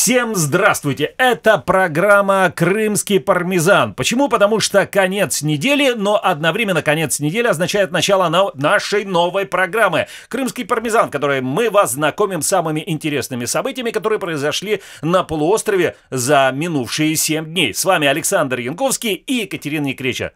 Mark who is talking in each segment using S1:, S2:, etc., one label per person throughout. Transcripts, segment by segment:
S1: Всем здравствуйте! Это программа «Крымский пармезан». Почему? Потому что конец недели, но одновременно конец недели означает начало на нашей новой программы «Крымский пармезан», в которой мы вас знакомим с самыми интересными событиями, которые произошли на полуострове за минувшие 7 дней. С вами Александр Янковский и Екатерина Некреча.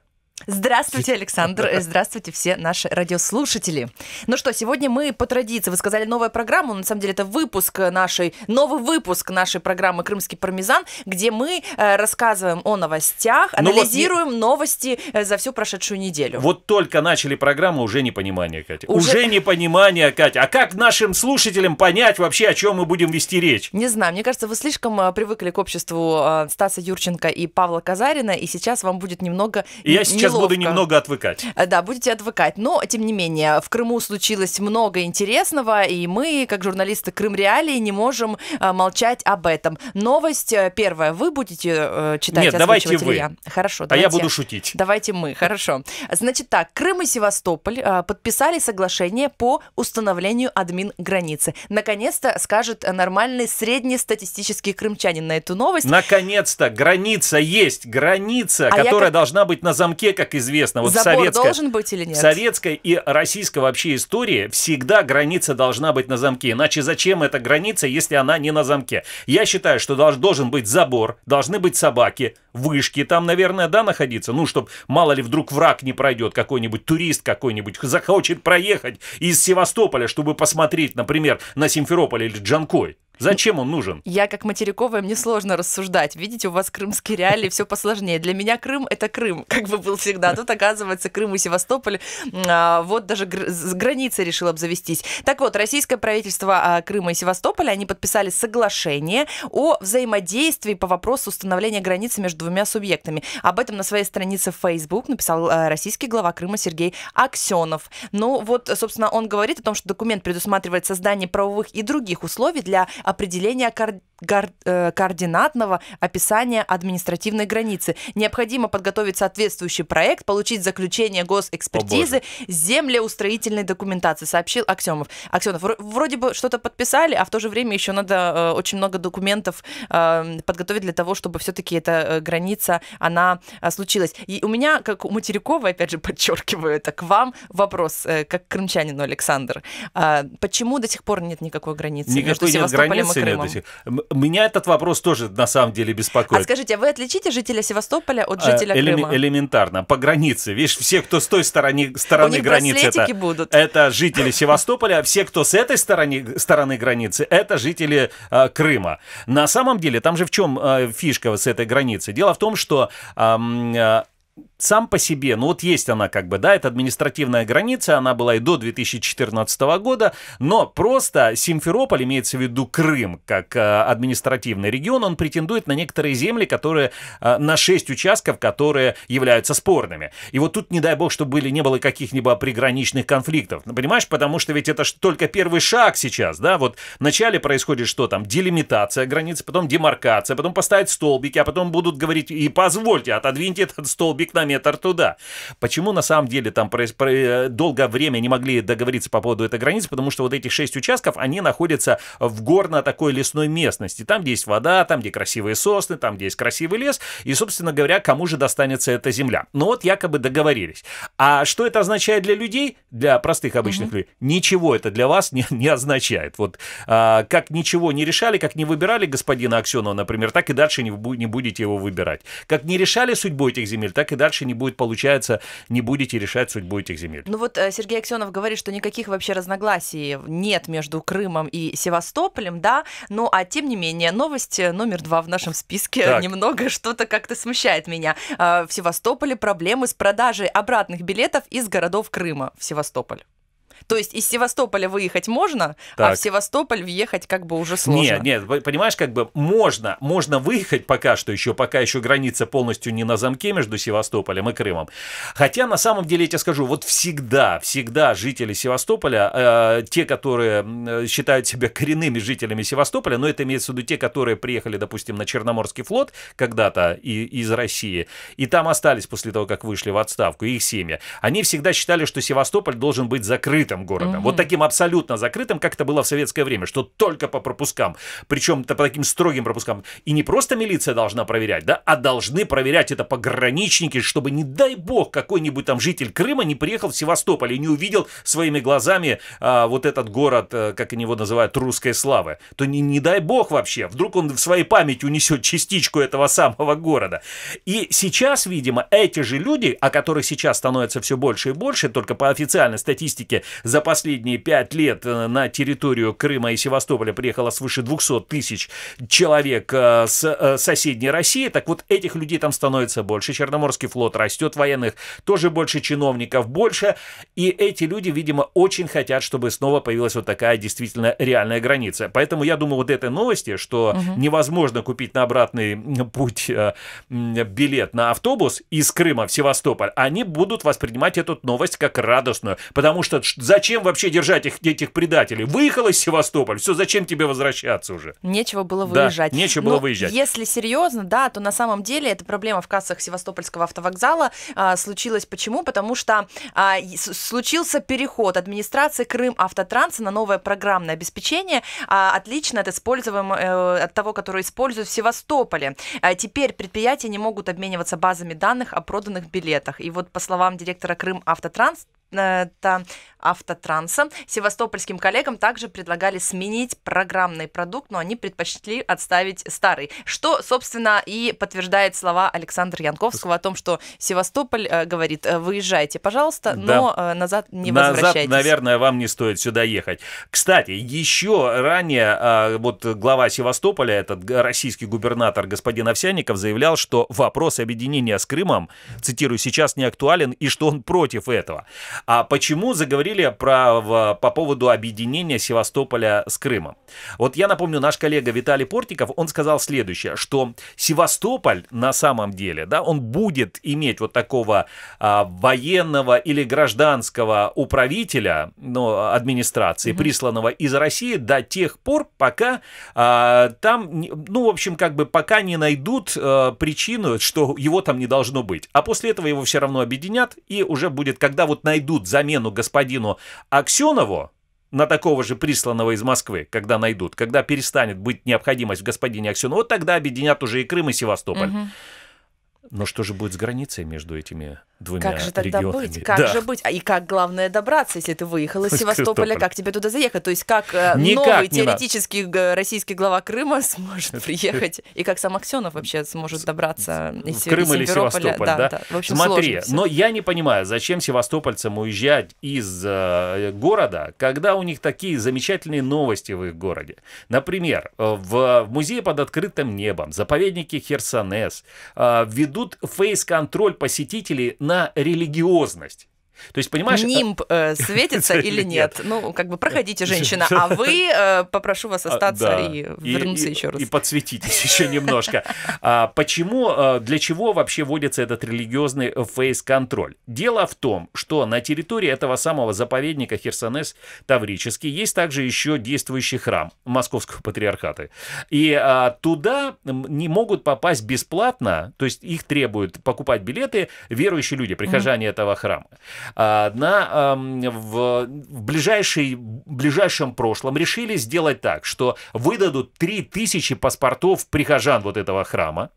S2: Здравствуйте, Александр. Э, здравствуйте, все наши радиослушатели. Ну что, сегодня мы по традиции, вы сказали, новая программа, ну, на самом деле это выпуск нашей, новый выпуск нашей программы «Крымский пармезан», где мы э, рассказываем о новостях, анализируем ну вот... новости э, за всю прошедшую неделю.
S1: Вот только начали программу, уже непонимание, Катя. Уже, уже непонимание, Катя. А как нашим слушателям понять вообще, о чем мы будем вести речь?
S2: Не знаю, мне кажется, вы слишком привыкли к обществу Стаса Юрченко и Павла Казарина, и сейчас вам будет немного... Я сейчас неловко. буду немного отвыкать. Э, да, будете отвыкать. Но, тем не менее, в Крыму случилось много интересного, и мы, как журналисты Крым Реалии, не можем э, молчать об этом. Новость э, первая. Вы будете читать, Нет, давайте вы. Я. Хорошо, давайте. А я буду шутить. Давайте мы, хорошо. Значит так, Крым и Севастополь подписали соглашение по установлению админ границы. Наконец-то скажет нормальный среднестатистический крымчанин на эту новость.
S1: Наконец-то граница есть, граница, а которая я... должна быть на замке, как как известно, вот Забор советская, должен быть или нет? советская и российская вообще истории всегда граница должна быть на замке. Иначе зачем эта граница, если она не на замке? Я считаю, что должен быть забор, должны быть собаки, вышки там, наверное, да, находиться. Ну, чтобы мало ли вдруг враг не пройдет, какой-нибудь турист какой-нибудь захочет проехать из Севастополя, чтобы посмотреть, например, на Симферополь или Джанкой. Зачем он нужен?
S2: Я как материковая, мне сложно рассуждать. Видите, у вас крымские реалии, все посложнее. Для меня Крым — это Крым, как бы был всегда. тут, оказывается, Крым и Севастополь, а, вот даже гр- с границы решил обзавестись. Так вот, российское правительство а, Крыма и Севастополя, они подписали соглашение о взаимодействии по вопросу установления границы между двумя субъектами. Об этом на своей странице в Facebook написал а, российский глава Крыма Сергей Аксенов. Ну вот, собственно, он говорит о том, что документ предусматривает создание правовых и других условий для определение Э, координатного описания административной границы. Необходимо подготовить соответствующий проект, получить заключение госэкспертизы, землеустроительной документации, сообщил Аксенов. Аксенов, вроде бы что-то подписали, а в то же время еще надо э, очень много документов эм, подготовить для того, чтобы все-таки эта э, граница, она случилась. И у меня, как у Материкова, опять же подчеркиваю, это к вам вопрос, как к крымчанину, Александр. почему до сих пор нет никакой границы? Никакой между нет границы и Крымом? Нет
S1: меня этот вопрос тоже на самом деле беспокоит. А скажите,
S2: а вы отличите жителя Севастополя от а, жителя Элем, Крыма?
S1: Элементарно, по границе. Видишь, все, кто с той стороны, стороны границы, это, будут. это жители Севастополя, а все, кто с этой стороны, стороны границы, это жители э, Крыма. На самом деле, там же в чем э, а, фишка с этой границы? Дело в том, что э, сам по себе, ну вот есть она как бы, да, это административная граница, она была и до 2014 года, но просто Симферополь, имеется в виду Крым, как э, административный регион, он претендует на некоторые земли, которые, э, на 6 участков, которые являются спорными. И вот тут, не дай бог, чтобы были, не было каких либо приграничных конфликтов, ну, понимаешь, потому что ведь это только первый шаг сейчас, да, вот вначале происходит что там, делимитация границы, потом демаркация, потом поставить столбики, а потом будут говорить, и позвольте, отодвиньте этот столбик на место, метр туда. Почему на самом деле там э, долгое время не могли договориться по поводу этой границы? Потому что вот этих шесть участков, они находятся в горно такой лесной местности. Там, где есть вода, там, где красивые сосны, там, где есть красивый лес. И, собственно говоря, кому же достанется эта земля? Ну вот якобы договорились. А что это означает для людей, для простых обычных угу. людей? Ничего это для вас не, не означает. Вот а, как ничего не решали, как не выбирали господина Аксенова, например, так и дальше не, не будете его выбирать. Как не решали судьбу этих земель, так и дальше дальше не будет получаться, не будете решать судьбу этих земель.
S2: Ну вот э, Сергей Аксенов говорит, что никаких вообще разногласий нет между Крымом и Севастополем, да, ну а тем не менее новость э, номер два в нашем списке так. немного что-то как-то смущает меня. А, в Севастополе проблемы с продажей обратных билетов из городов Крыма в Севастополь. То есть из Севастополя выехать можно, так. а в Севастополь въехать как бы уже сложно. Нет,
S1: нет, понимаешь, как бы можно, можно выехать пока что еще, пока еще граница полностью не на замке между Севастополем и Крымом. Хотя на самом деле, я тебе скажу, вот всегда, всегда жители Севастополя, э, те, которые э, считают себя коренными жителями Севастополя, но это имеется в виду те, которые приехали, допустим, на Черноморский флот когда-то и, из России, и там остались после того, как вышли в отставку, их семьи, они всегда считали, что Севастополь должен быть закрыт закрытым городом. Угу. Вот таким абсолютно закрытым, как это было в советское время, что только по пропускам. Причем по таким строгим пропускам. И не просто милиция должна проверять, да, а должны проверять это пограничники, чтобы, не дай бог, какой-нибудь там житель Крыма не приехал в Севастополь и не увидел своими глазами а, вот этот город, э, как они его называют, русской славы. То не, не дай бог вообще, вдруг он в своей памяти унесет частичку этого самого города. И сейчас, видимо, эти же люди, о которых сейчас становится все больше и больше, только по официальной статистике за последние пять лет э, на территорию Крыма и Севастополя приехало свыше 200 тысяч человек э, с э, соседней России. Так вот, этих людей там становится больше. Черноморский флот растет, военных тоже больше, чиновников больше. И эти люди, видимо, очень хотят, чтобы снова появилась вот такая действительно реальная граница. Поэтому я думаю, вот этой новости, что угу. невозможно купить на обратный путь билет на автобус из Крыма в Севастополь, они будут воспринимать эту новость как радостную, потому что зачем вообще держать их, этих предателей? Выехал из Севастополя, все, зачем тебе возвращаться уже?
S2: Нечего было выезжать. Да, нечего Но ну, было выезжать. Если серьезно, да, то на самом деле эта проблема в кассах Севастопольского автовокзала а, случилась почему? Потому что а, случился переход администрации Крым Автотранса на новое программное обеспечение, а, отлично от используем э, от того, которое используют в Севастополе. А, теперь предприятия не могут обмениваться базами данных о проданных билетах. И вот по словам директора Крым Автотранс, это автотранса. Севастопольским коллегам также предлагали сменить программный продукт, но они предпочли отставить старый, что, собственно, и подтверждает слова Александра Янковского о том, что Севастополь э, говорит, «Э, выезжайте, пожалуйста, да. но э, назад не назад, возвращайтесь. наверное,
S1: вам не стоит сюда ехать. Кстати, еще ранее э, вот глава Севастополя, этот российский губернатор господин Овсяников, заявлял, что вопрос объединения с Крымом, цитирую, сейчас не актуален и что он против этого. А почему заговорили говорили про, в, по поводу объединения Севастополя с Крымом. Вот я напомню, наш коллега Виталий Портиков, он сказал следующее, что Севастополь на самом деле, да, он будет иметь вот такого а, военного или гражданского управителя, ну, администрации, mm-hmm. присланного из России до тех пор, пока а, там, ну, в общем, как бы пока не найдут а, причину, что его там не должно быть. А после этого его все равно объединят, и уже будет, когда вот найдут замену господину кино. Аксенову, на такого же присланного из Москвы, когда найдут, когда перестанет быть необходимость в господине Аксенову, вот тогда объединят уже и Крым, и Севастополь. Угу. Но что же будет с границей между этими двумя Как же тогда регионами. быть? Как да. же быть?
S2: И как, главное, добраться, если ты выехал из Севастополя, как тебе туда заехать? То есть как э, Никак новый теоретический надо. российский глава Крыма сможет приехать? И как сам Аксенов вообще сможет добраться из Крыма или Севастополя? да? да? да. В общем, Смотри, но
S1: я не понимаю, зачем севастопольцам уезжать из э, города, когда у них такие замечательные новости в их городе. Например, э, в музее под открытым небом заповедники Херсонес э, ведут фейс-контроль посетителей
S2: на одна религиозность. То есть, понимаешь... Э, Нимб э, светится или нет? Ну, как бы, проходите, женщина, а вы, э, попрошу вас а, остаться и вернуться
S1: еще раз. И подсветитесь еще немножко. А, почему, э, для чего вообще вводится этот религиозный фейс-контроль? Дело в том, что на территории этого самого заповедника Херсонес Таврический есть также еще действующий храм Московского патриархата. И а, туда не могут попасть бесплатно, то есть их требуют покупать билеты верующие люди, прихожане этого храма. А, на, в, в ближайшей, ближайшем прошлом решили сделать так, что выдадут 3000 паспортов прихожан вот этого храма,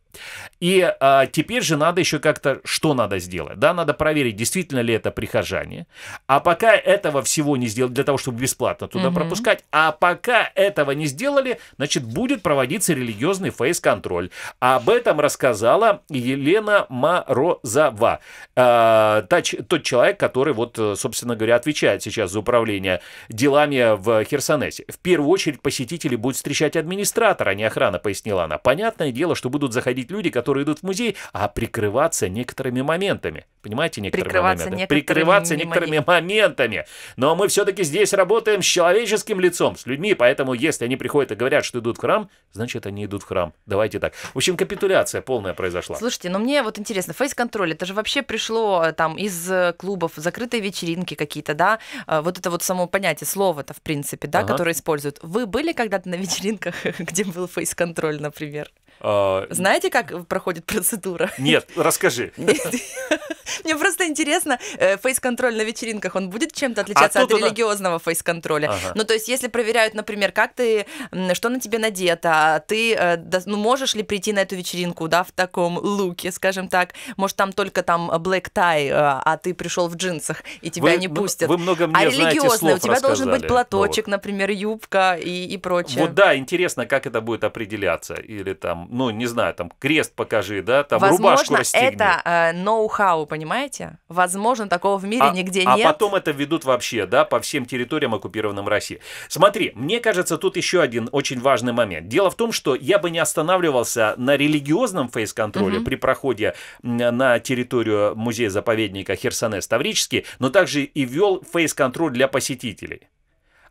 S1: и а, теперь же надо еще как-то, что надо сделать? Да, надо проверить, действительно ли это прихожане. А пока этого всего не сделали, для того, чтобы бесплатно туда угу. пропускать, а пока этого не сделали, значит, будет проводиться религиозный фейс-контроль. Об этом рассказала Елена Морозова. А, та, тот человек, который, вот, собственно говоря, отвечает сейчас за управление делами в Херсонесе. В первую очередь посетители будут встречать администратора, а не охрана, пояснила она. Понятное дело, что будут заходить приходить люди, которые идут в музей, а прикрываться некоторыми моментами. Понимаете, некоторыми прикрываться моментами. Некоторыми прикрываться некоторыми моментами. Но мы все-таки здесь работаем с человеческим лицом, с людьми, поэтому если они приходят и говорят, что идут в храм, значит, они идут в храм. Давайте так. В общем, капитуляция полная произошла.
S2: Слушайте, ну мне вот интересно, фейс-контроль, это же вообще пришло э, там из э, клубов, закрытые вечеринки какие-то, да? Э, вот это вот само понятие, слово-то, в принципе, да, ага. которое используют. Вы были когда-то на вечеринках, где был фейс-контроль, например?
S1: А, знаете,
S2: как проходит процедура? Нет,
S1: расскажи.
S2: Мне просто интересно, э, фейс-контроль на вечеринках, он будет чем-то отличаться от религиозного фейс-контроля? Ну, то есть, если проверяют, например, как ты, что на тебе надето, а ты, э, ну, можешь ли прийти на эту вечеринку, да, в таком луке, скажем так, может, там только там black tie, э, а ты пришел в джинсах, и тебя не пустят. Вы много мне А религиозный, у тебя должен быть платочек, например, юбка и прочее. Вот
S1: да, интересно, как это будет определяться, или там ну, не знаю, там крест покажи, да, там Возможно, рубашку расстегни. это
S2: э, ноу-хау, понимаете? Возможно, такого в мире а, нигде а нет. А потом
S1: это ведут вообще, да, по всем территориям, оккупированным России. Смотри, мне кажется, тут еще один очень важный момент. Дело в том, что я бы не останавливался на религиозном фейс-контроле угу. при проходе на территорию музея-заповедника Херсонес-Таврический, но также и вел фейс-контроль для посетителей.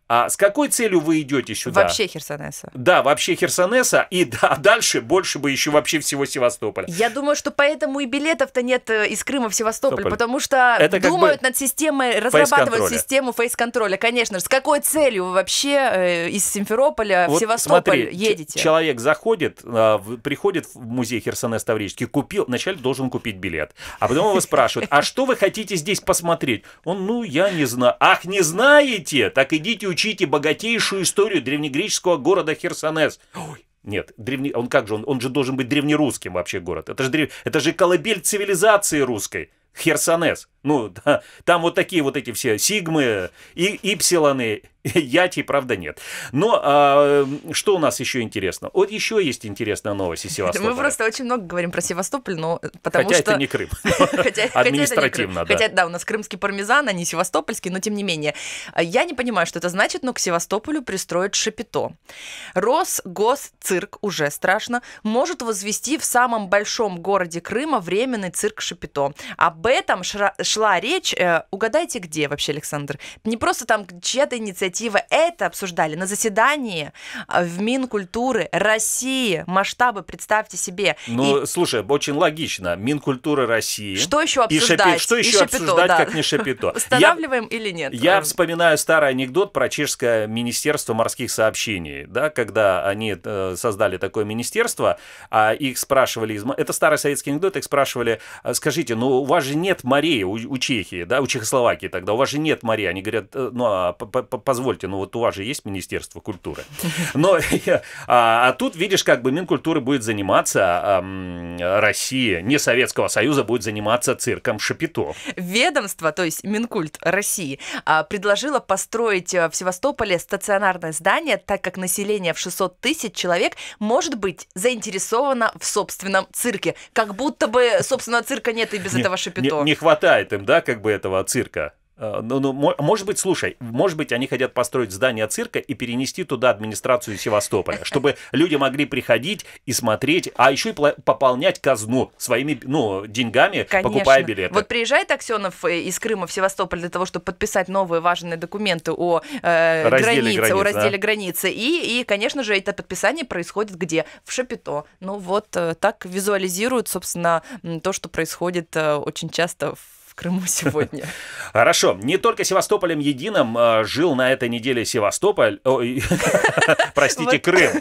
S1: А с какой целью вы идете сюда? Вообще
S2: Херсонеса.
S1: Да, вообще Херсонеса, и да, дальше больше бы еще вообще всего Севастополя.
S2: Я думаю, что поэтому и билетов-то нет э, из Крыма в Севастополь, Тополь. потому что Это думают над системой, разрабатывают систему фейс-контроля. Конечно же, с какой целью вы вообще э, из Симферополя вот в Севастополь смотри, едете?
S1: Человек заходит, а, приходит в музей Херсонес Таврический, купил, вначале должен купить билет, а потом его спрашивают, а что вы хотите здесь посмотреть? Он, ну, я не знаю. Ах, не знаете? Так идите изучите богатейшую историю древнегреческого города Херсонес. Ой, нет, древне... он как же, он, он же должен быть древнерусским вообще город. Это же, древ... это же колыбель цивилизации русской. Херсонес. Ну, да, там вот такие вот эти все сигмы и ипсилоны, яти, правда, нет. Но а, что у нас еще интересно? Вот еще есть интересная новость из Севастополя. Мы
S2: просто очень много говорим про Севастополь, но потому хотя что... это не Крым. Хотя Административно, да. Хотя, да, у нас крымский пармезан, а не севастопольский, но тем не менее. Я не понимаю, что это значит, но к Севастополю пристроят шапито. Росгосцирк, уже страшно, может возвести в самом большом городе Крыма временный цирк шапито. Об об этом шра- шла речь, э, угадайте где вообще, Александр? Не просто там чья-то инициатива, это обсуждали на заседании а, в Минкультуры России. Масштабы, представьте себе. Ну, и...
S1: слушай, очень логично. Минкультура России. Что еще обсуждать? И шапи... Что еще и шапито, обсуждать, да. как не шапито? Устанавливаем
S2: я... или нет? Я э,
S1: вспоминаю старый анекдот про чешское Министерство морских сообщений, да, когда они э, создали такое министерство, а их спрашивали, это старый советский анекдот, их спрашивали, «А скажите, ну у вас же нет морей у, у Чехии, да, у Чехословакии тогда, у вас же нет морей. Они говорят, э, ну, а, позвольте, ну, вот у вас же есть Министерство культуры. Но, а, а тут, видишь, как бы Минкультуры будет заниматься, а, Россия, не Советского Союза, будет заниматься цирком Шапито.
S2: Ведомство, то есть Минкульт России, а, предложило построить э, в Севастополе стационарное здание, так как население в 600 тысяч человек может быть заинтересовано в собственном цирке. Как будто бы собственного цирка нет и без нет, этого Шапито не, не
S1: хватает им, да, как бы этого цирка? Э, ну, ну, может быть, слушай, может быть, они хотят построить здание цирка и перенести туда администрацию Севастополя, чтобы люди могли приходить и смотреть, а еще и пополнять казну своими, ну, деньгами, Конечно. покупая билеты. Вот
S2: приезжает Аксенов э, из Крыма в Севастополь для того, чтобы подписать новые важные документы о э, разделе границе, границ, о разделе да? границы. И, и, конечно же, это подписание происходит где? В Шапито. Ну, вот э, так визуализируют, собственно, то, что происходит очень часто в Крыму сегодня.
S1: Хорошо. Не только Севастополем единым а, жил на этой неделе Севастополь. Простите, Крым.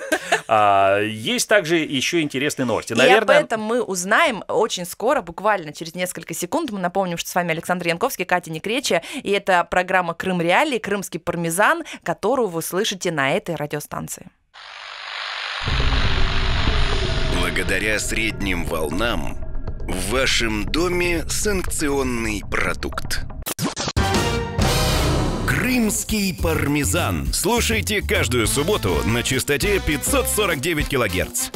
S1: А, есть также еще интересные новости. Наверное... И об
S2: этом мы узнаем очень скоро, буквально через несколько секунд. Мы напомним, что с вами Александр Янковский, Катя Некречия. И это программа «Крым Реалии», «Крымский пармезан», которую вы слышите на этой радиостанции.
S3: Благодаря средним волнам в вашем доме санкционный продукт. Крымский пармезан. Слушайте каждую субботу на частоте 549 килогерц.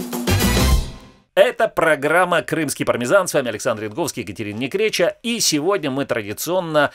S1: Это программа «Крымский пармезан». С вами Александр
S3: Янковский, Екатерина Некреча. И
S1: сегодня мы традиционно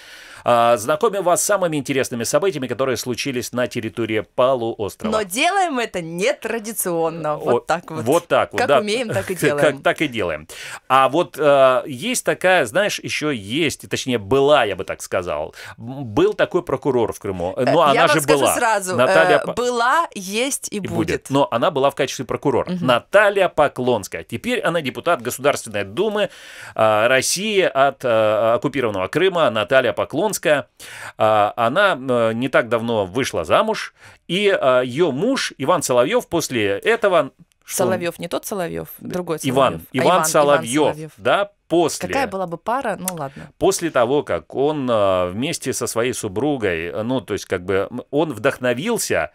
S1: а, знакомим вас с самыми интересными событиями, которые случились на территории полуострова. Но
S2: делаем это нетрадиционно. Вот, вот
S1: так вот. Вот так вот. Как да. умеем, так и делаем. Как, так и делаем. А вот э, есть такая, знаешь, еще есть, точнее, была, я бы так сказал, был такой прокурор в Крыму. Э, Но ну, я она вам же скажу была. сразу. Э, Наталья... Э,
S2: была, есть и, и будет. будет.
S1: Но она была в качестве прокурора. Угу. Наталья Поклонская. Теперь она депутат Государственной Думы э, России от э, оккупированного Крыма. Наталья Поклонская Хованская, а, она э, не так давно вышла замуж, и а, ее муж Иван Соловьев после этого Соловьев,
S2: не тот Соловьев, другой Соловьев. Иван, а Иван, Иван Соловьев.
S1: да, после... Какая
S2: была бы пара, ну ладно.
S1: После того, как он а, вместе со своей супругой, ну, то есть как бы он вдохновился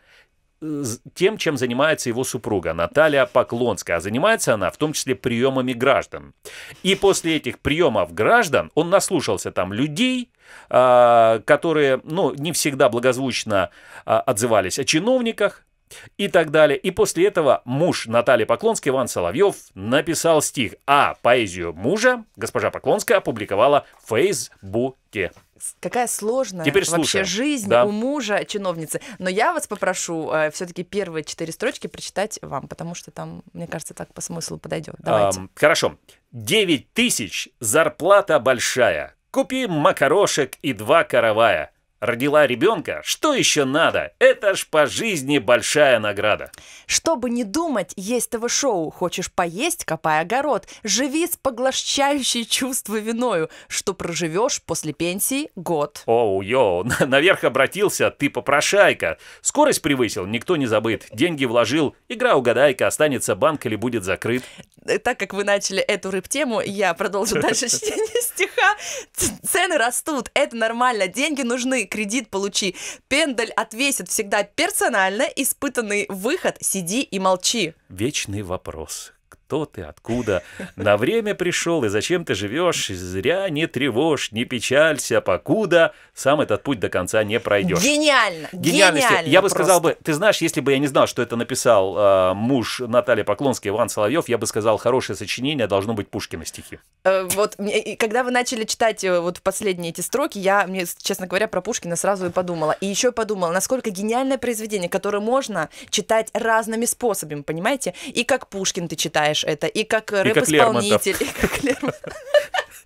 S1: тем, чем занимается его супруга Наталья Поклонская. А занимается она в том числе приемами граждан. И после этих приемов граждан он наслушался там людей, а, которые ну, не всегда благозвучно а, отзывались о чиновниках, и так далее. И после этого муж Натальи Поклонской, Иван Соловьев, написал стих, а поэзию мужа госпожа Поклонская опубликовала в Фейсбуке.
S2: Какая сложная Теперь вообще жизнь да. у мужа чиновницы. Но я вас попрошу э, все-таки первые четыре строчки прочитать вам, потому что там, мне кажется, так по смыслу подойдет. Давайте.
S1: Эм, хорошо. Девять тысяч, зарплата большая. Купи макарошек и два каравая. Родила ребенка? Что еще надо? Это ж по жизни большая награда.
S2: Чтобы не думать, есть ТВ-шоу. Хочешь поесть, копай огород. Живи с поглощающей чувство виною, что проживешь после пенсии год.
S1: Оу, йоу, наверх обратился, ты попрошайка. Скорость превысил, никто не забыт. Деньги вложил, игра угадайка, останется банк или будет закрыт.
S2: Э, так как вы начали эту рыб-тему, я продолжу дальше чтение стиха. Цены растут, это нормально, деньги нужны, кредит получи. Пендель отвесит всегда персонально, испытанный выход, сиди и молчи.
S1: Вечный вопрос кто ты, откуда, на время пришел и зачем ты живешь, зря не тревожь, не печалься, покуда сам этот путь до конца не пройдешь. Гениально!
S2: Гениальности. Гениально я бы просто. сказал
S1: бы, ты знаешь, если бы я не знал, что это написал э, муж Натальи Поклонской, Иван Соловьев, я бы сказал, хорошее сочинение должно быть Пушкина стихи.
S2: Э, вот, когда вы начали читать э, вот последние эти строки, я, мне, честно говоря, про Пушкина сразу и подумала. И еще подумала, насколько гениальное произведение, которое можно читать разными способами, понимаете? И как Пушкин ты читаешь, это и как рэп-исполнитель, и как Лермонтов.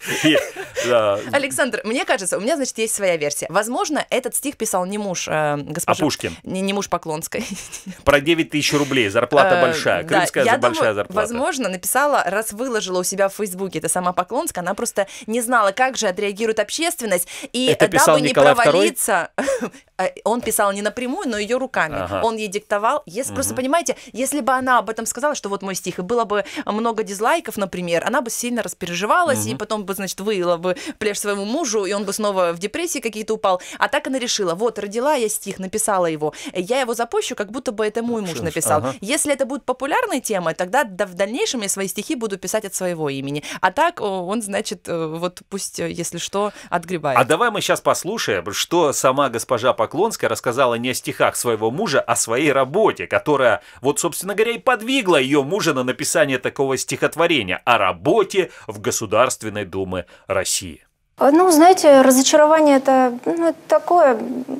S2: Александр, мне кажется, у меня, значит, есть своя версия. Возможно, этот стих писал не муж э, госпожи... А Пушкин? Не муж Поклонской.
S1: Про 9 тысяч рублей, зарплата э, большая, крымская большая зарплата.
S2: Возможно, написала, раз выложила у себя в Фейсбуке, это сама Поклонская, она просто не знала, как же отреагирует общественность, и дабы не провалиться... Э, он писал не напрямую, но ее руками. Ага. Он ей диктовал. Если, угу. Просто понимаете, если бы она об этом сказала, что вот мой стих, и было бы много дизлайков, например, она бы сильно распереживалась, угу. и потом бы бы, значит, выила бы пляж своему мужу, и он бы снова в депрессии какие-то упал. А так она решила, вот, родила я стих, написала его, я его запущу, как будто бы это мой муж написал. Ага. Если это будет популярной темой, тогда да, в дальнейшем я свои стихи буду писать от своего имени. А так он, значит, э, вот пусть, э, если что, отгребает. А
S1: давай мы сейчас послушаем, что сама госпожа Поклонская рассказала не о стихах своего мужа, а о своей работе, которая, вот, собственно говоря, и подвигла ее мужа на написание такого стихотворения о работе в Государственной Думе. Госдумы России.
S2: Э, ну, знаете, разочарование это, ну, такое,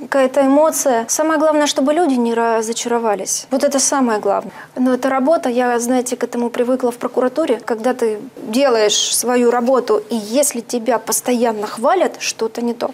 S2: какая-то эмоция. Самое главное, чтобы люди не разочаровались. Вот это самое главное. Но это работа, я, знаете, к этому привыкла в прокуратуре, когда ты делаешь свою работу, и если тебя постоянно хвалят, что-то не то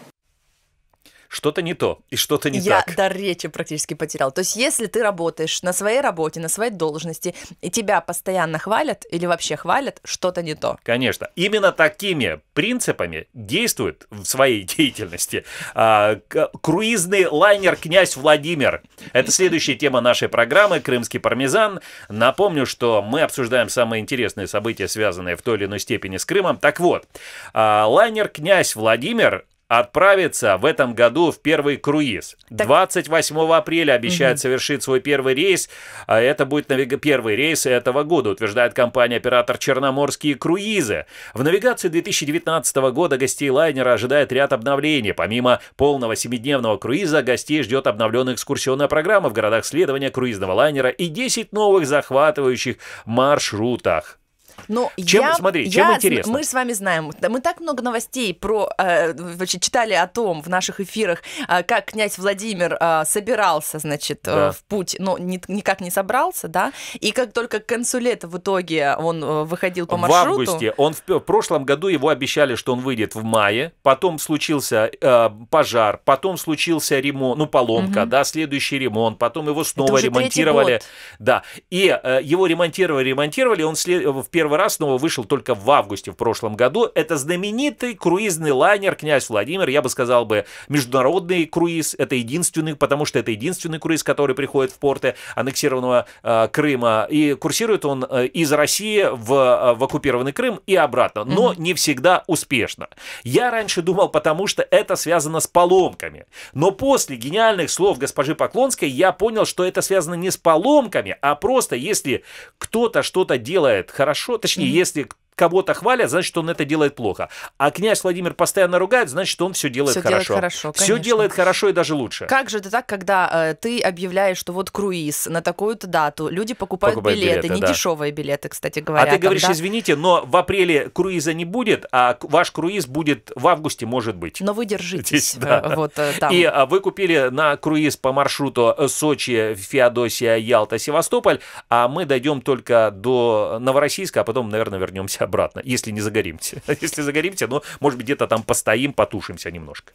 S1: что-то не то и что-то не я так.
S2: Я до речи практически потерял. То есть, если ты работаешь на своей работе, на своей должности, и тебя постоянно хвалят или вообще хвалят, что-то не то.
S1: Конечно. Именно такими принципами действует в своей деятельности а, круизный лайнер «Князь Владимир». Это следующая тема нашей программы «Крымский пармезан». Напомню, что мы обсуждаем самые интересные события, связанные в той или иной степени с Крымом. Так вот, а, лайнер «Князь Владимир» отправится в этом году в первый круиз. Так... 28 апреля обещает угу. совершить свой первый рейс. А это будет навиг... первый рейс этого года, утверждает компания-оператор «Черноморские круизы». В навигации 2019 года гостей лайнера ожидает ряд обновлений. Помимо полного семидневного круиза, гостей ждет обновленная экскурсионная программа в городах следования круизного лайнера и 10 новых захватывающих маршрутах. Но чем, я, смотри, я, чем интересно? Мы
S2: с вами знаем, мы так много новостей про, э, вообще читали о том в наших эфирах, э, как князь Владимир э, собирался, значит, э, да. э, в путь, но ни, никак не собрался, да, и как только консулет в итоге он э, выходил по маршруту. В августе,
S1: он в, в прошлом году его обещали, что он выйдет в мае, потом случился э, пожар, потом случился ремонт, ну поломка, угу. да, следующий ремонт, потом его снова ремонтировали, да, и э, его ремонтировали, ремонтировали, он след... в первом первый раз снова вышел только в августе в прошлом году. Это знаменитый круизный лайнер «Князь Владимир». Я бы сказал бы, международный круиз. Это единственный, потому что это единственный круиз, который приходит в порты аннексированного э, Крыма. И курсирует он э, из России в, э, в оккупированный Крым и обратно. Но mm-hmm. не всегда успешно. Я раньше думал, потому что это связано с поломками. Но после гениальных слов госпожи Поклонской я понял, что это связано не с поломками, а просто если кто-то что-то делает хорошо, точнее, если кого-то хвалят, значит, он это делает плохо. А князь Владимир постоянно ругает, значит, он все делает все хорошо. Делает хорошо все делает хорошо и даже лучше. Как же
S2: это так, когда э, ты объявляешь, что вот круиз на такую-то дату, люди покупают, покупают билеты, билеты, не да. дешевые билеты, кстати говоря. А ты там, говоришь, да?
S1: извините, но в апреле круиза не будет, а ваш круиз будет в августе, может быть. Но вы держитесь. Здесь, э, да. вот, э, там. И а, вы купили на круиз по маршруту э, Сочи, Феодосия, Ялта, Севастополь, а мы дойдем только до Новороссийска, а потом, наверное, вернемся обратно, если не загоримся, Если загоримся, но, может быть, где-то там постоим, потушимся немножко.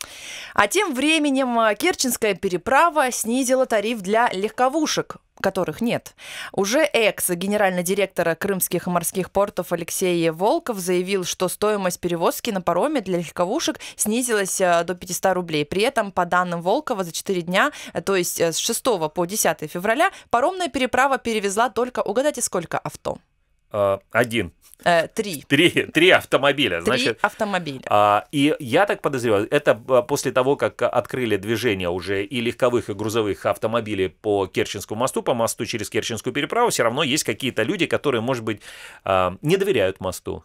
S2: А тем временем э, Керченская переправа снизила тариф для легковушек которых нет. Уже экс генерального директора крымских морских портов Алексей Волков заявил, что стоимость перевозки на пароме для легковушек снизилась э, до 500 рублей. При этом, по данным Волкова, за 4 дня, э, то есть с 6 по 10 февраля, паромная переправа перевезла только, угадайте, сколько авто?
S1: Э, один.
S2: Э, три.
S1: Три, три автомобиля. Три значит, автомобиля. А, и я так подозреваю, это э, после того, как открыли движение уже и легковых, и грузовых автомобилей по Керченскому мосту, по мосту через Керченскую переправу, все равно есть какие-то люди, которые, может быть, не доверяют мосту.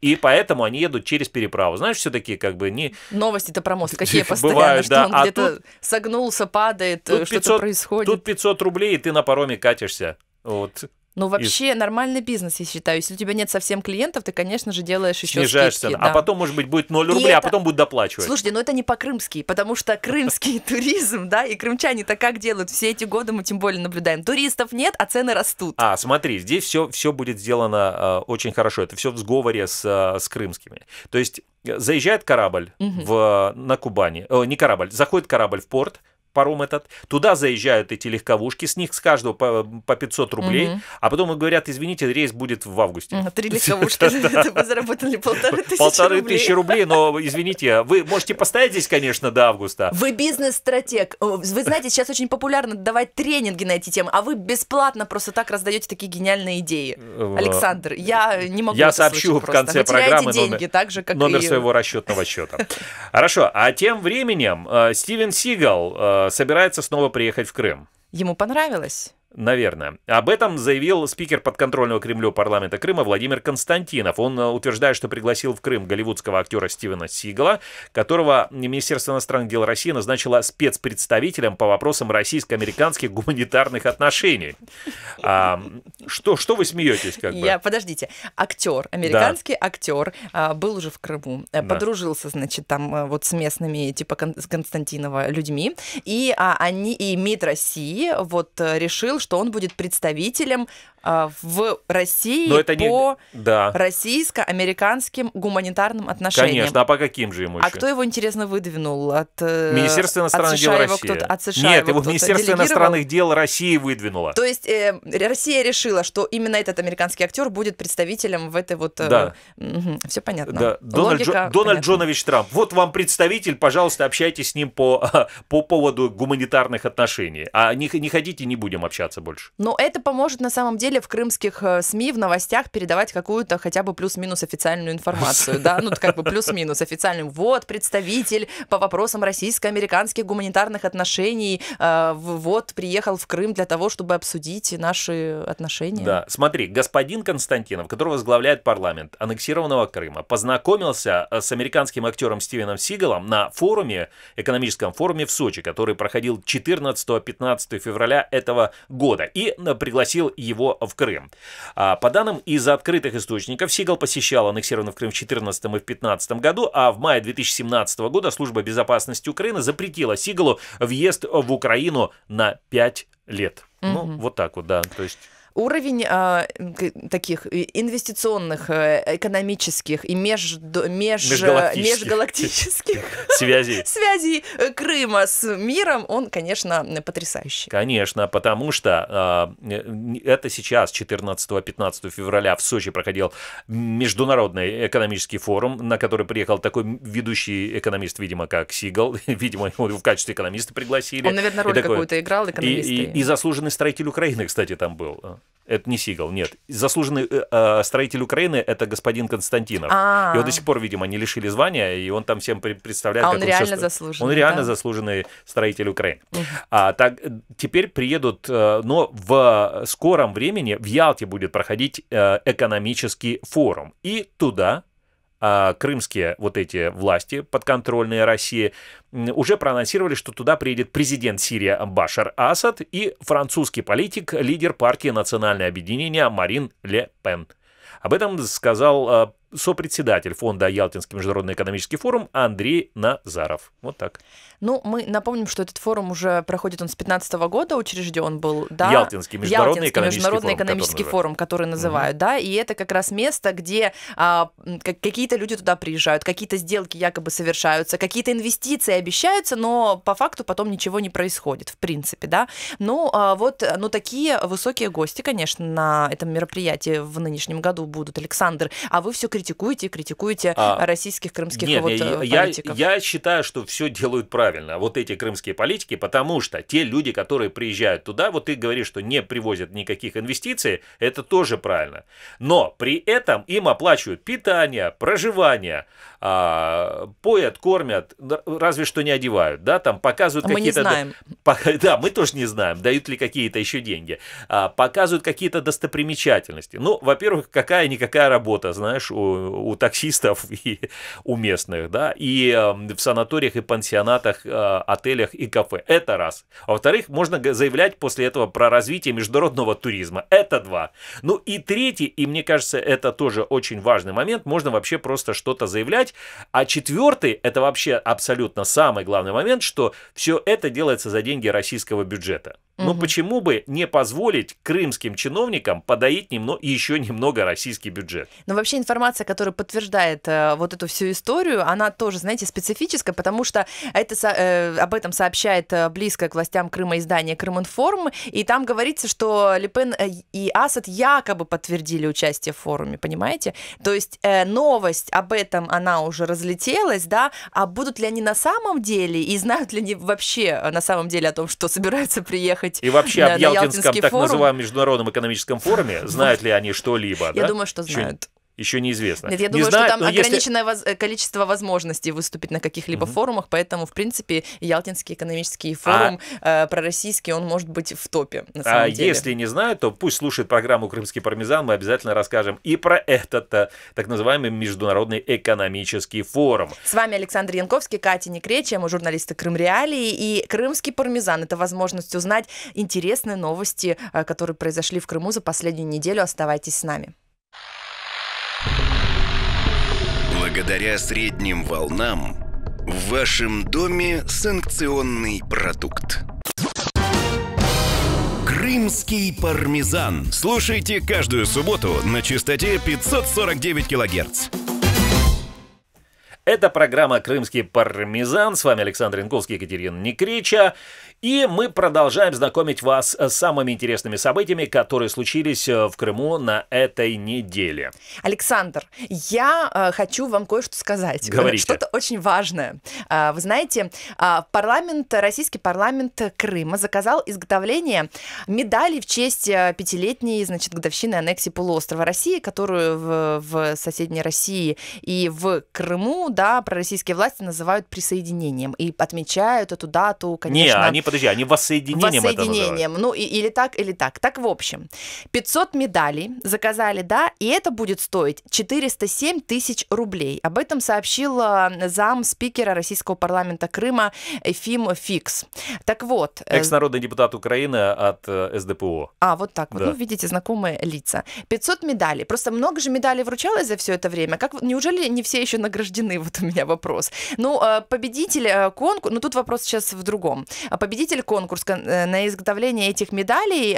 S1: И поэтому они едут через переправу. Знаешь, все таки как бы
S2: не... Новости-то про мост какие постоянно, бывают, что да. он а где-то тут... согнулся, падает, что-то
S1: происходит. Тут 500 рублей, и ты на пароме катишься. Вот. Ну, вообще
S2: и... нормальный бизнес, я считаю. Если у тебя нет совсем клиентов, ты, конечно же, делаешь еще Снижаешь скидки. Цену. Да. А
S1: потом, может быть, будет 0 рублей, а это... а потом будут доплачивать.
S2: Слушайте, но ну, это не по-крымски, потому что крымский туризм, да, и крымчане-то как делают? Все эти годы мы тем более наблюдаем. Туристов нет, а цены растут.
S1: А, смотри, здесь все, все будет сделано э, очень хорошо. Это все в сговоре с, э, с крымскими. То есть э, заезжает корабль угу. в, на Кубани, э, не корабль, заходит корабль в порт, паром этот, туда заезжают эти легковушки, с них с каждого по, по 500 рублей, угу. а потом говорят, извините, рейс будет в августе. Три легковушки, вы
S2: заработали полторы тысячи рублей. Полторы тысячи
S1: рублей, но, извините, вы можете поставить здесь, конечно, до августа.
S2: Вы бизнес-стратег. Вы знаете, сейчас очень популярно давать тренинги на эти темы, а вы бесплатно просто так раздаете такие гениальные идеи. Э, Александр, я э, не могу Я сообщу в конце программы номер своего
S1: расчетного счета. Хорошо, а тем временем э, Стивен Сигал собирается снова приехать в Крым.
S2: Ему понравилось?
S1: Наверное. Об этом заявил спикер подконтрольного Кремлю парламента Крыма Владимир Константинов. Он э, утверждает, что пригласил в Крым голливудского актера Стивена Сигала, которого Министерство иностранных дел России назначило спецпредставителем по вопросам российско-американских гуманитарных отношений. А, что, что вы смеетесь? Как бы? Я,
S2: подождите. Актер, американский да. актер, а, был уже в Крыму, э, да. подружился, значит, там э, вот с местными, типа Константинова, людьми, и а, они, и МИД России вот решил заявил, что он будет представителем э, в России Но это по не... да. российско-американским гуманитарным отношениям. Конечно,
S1: а по каким же ему еще? А кто
S2: его, интересно, выдвинул? От, э, Министерство иностранных от США дел России. кто от США Нет, его, его Министерство иностранных
S1: дел России выдвинуло. То
S2: есть э, Россия решила, что именно этот американский актер будет представителем в этой вот... Э, да. Угу, все понятно. Да. Дональд, Джо, Дональд
S1: Джонович Трамп. Вот вам представитель, пожалуйста, общайтесь с ним по, по поводу гуманитарных отношений. А не, не ходите, не будем общаться общаться больше.
S2: Но это поможет на самом деле в крымских э, СМИ, в новостях передавать какую-то хотя бы плюс-минус официальную информацию, да, ну как бы плюс-минус официальную. Вот представитель по вопросам российско-американских гуманитарных отношений, э, вот приехал в Крым для того, чтобы обсудить наши отношения. Да,
S1: смотри, господин Константинов, который возглавляет парламент аннексированного Крыма, познакомился э, с американским актером Стивеном Сигалом на форуме, экономическом форуме в Сочи, который проходил 14-15 февраля этого года и э, пригласил его в Крым. А, по данным из открытых источников, Сигал посещал аннексированный в Крым в 2014 и в 2015 году, а в мае 2017 года Служба безопасности Украины запретила Сигалу въезд в Украину на 5 лет. Угу. Ну, вот так вот, да. То есть
S2: уровень а, э, таких инвестиционных, экономических и между, меж, межгалактических, межгалактических
S1: связей.
S2: связей э, Крыма с миром, он, конечно, потрясающий.
S1: Конечно, потому что а, э, это сейчас, 14-15 февраля, в Сочи проходил международный экономический форум, на который приехал такой ведущий экономист, видимо, как Сигал, видимо, его в качестве экономиста пригласили. Он, наверное, роль такой... какую-то играл, экономист. И, и, и заслуженный строитель Украины, кстати, там был. Это не Сигал, нет. Заслуженный э, э строитель Украины это господин Константинов. А-а-а. Его до сих пор, видимо, не лишили звания, и он там всем представляет. А как он, реально сейчас... заслуженный. Он реально да? заслуженный строитель Украины. А так э, теперь приедут, э, но в скором времени в Ялте будет проходить экономический форум, и туда а, крымские вот эти власти, подконтрольные России, уже проанонсировали, что туда приедет президент Сирии Башар Асад и французский политик, лидер партии «Национальное объединение» Марин Ле Пен. Об этом сказал а, сопредседатель фонда Ялтинский международный экономический форум Андрей Назаров. Вот так.
S2: Ну, мы напомним, что этот форум уже проходит, он с 2015 года учрежден был. Да? Ялтинский международный Ялтинский, экономический, международный форум, экономический который форум, который называют, угу. да, и это как раз место, где а, какие-то люди туда приезжают, какие-то сделки якобы совершаются, какие-то инвестиции обещаются, но по факту потом ничего не происходит, в принципе, да. Ну, а, вот, ну, такие высокие гости, конечно, на этом мероприятии в нынешнем году будут, Александр, а вы все критикуете, критикуете а, российских крымских нет, вот, я, э, политиков.
S1: Я, я считаю, что все делают правильно правильно, вот эти крымские политики, потому что те люди, которые приезжают туда, вот ты говоришь, что не привозят никаких инвестиций, это тоже правильно. Но при этом им оплачивают питание, проживание, а, поят, кормят, разве что не одевают, да, там показывают а какие-то... Мы не знаем. До... Да, мы тоже не знаем, дают ли какие-то еще деньги. А, показывают какие-то достопримечательности. Ну, во-первых, какая-никакая работа, знаешь, у, у таксистов и у местных, да, и э, в санаториях и пансионатах, э, отелях и кафе. Это раз. Во-вторых, можно заявлять после этого про развитие международного туризма. Это два. Ну и третий, и мне кажется, это тоже очень важный момент, можно вообще просто что-то заявлять, продавать. А четвертый, это вообще абсолютно самый главный момент, что все это делается за деньги российского бюджета. Но угу. почему бы не позволить крымским чиновникам подоить немного, еще немного российский бюджет?
S2: Но вообще информация, которая подтверждает э, вот эту всю историю, она тоже, знаете, специфическая, потому что это, э, об этом сообщает э, близкое к властям Крыма издание «Крыминформ», и там говорится, что Лепен э, и Асад якобы подтвердили участие в форуме, понимаете? То есть э, новость об этом, она уже разлетелась, да, а будут ли они на самом деле, и знают ли они вообще э, на самом деле о том, что собираются приехать ехать И вообще об Ялтинском, так называемом
S1: Международном экономическом форуме, знают ли они что-либо? Я думаю, что знают еще неизвестно. Нет, я думаю, знаю, что там ограниченное
S2: если... воз... Э, количество возможностей выступить на каких-либо угу. форумах, поэтому, в принципе, Ялтинский экономический а форум а... э, пророссийский, он может быть в топе, на а самом а деле. если
S1: не знаю, то пусть слушает программу «Крымский пармезан», мы обязательно расскажем и про этот э, так называемый Международный экономический форум.
S2: С вами Александр Янковский, Катя Некречья, мы журналисты Крым Реалии, и «Крымский пармезан» — это возможность узнать интересные новости, э, которые произошли в Крыму за последнюю неделю. Оставайтесь с нами.
S3: благодаря средним волнам в вашем доме санкционный продукт. Крымский пармезан. Слушайте каждую субботу на частоте 549 килогерц. Это программа «Крымский
S1: пармезан». С вами Александр Янковский, Екатерина Некрича. И мы продолжаем знакомить вас с самыми интересными событиями, которые случились э, в Крыму на этой неделе.
S2: Александр, я э, хочу вам кое-что сказать. Э, Говорите. Что-то очень важное. Вы знаете, парламент, российский парламент Крыма заказал изготовление медали в честь пятилетней, значит, годовщины аннексии полуострова России, которую в, в соседней России и в Крыму да, пророссийские власти называют присоединением и отмечают эту дату, конечно. Не, они,
S1: подожди, они воссоединением, воссоединением. это
S2: называют. Ну, и, или так, или так. Так, в общем, 500 медалей заказали, да, и это будет стоить 407 тысяч рублей. Об этом сообщила зам спикера российского парламента Крыма Эфим Фикс. Так вот... Э,
S1: Экс-народный депутат Украины от э, СДПО. А,
S2: вот так вот. Да. Ну, видите, знакомые лица. 500 медалей. Просто много же медалей вручалось за все это время. Как, неужели не все еще награждены? вот у меня вопрос. Ну, а, победитель а, конкурса, ну тут вопрос сейчас в другом. А победитель конкурса э, на изготовление этих медалей,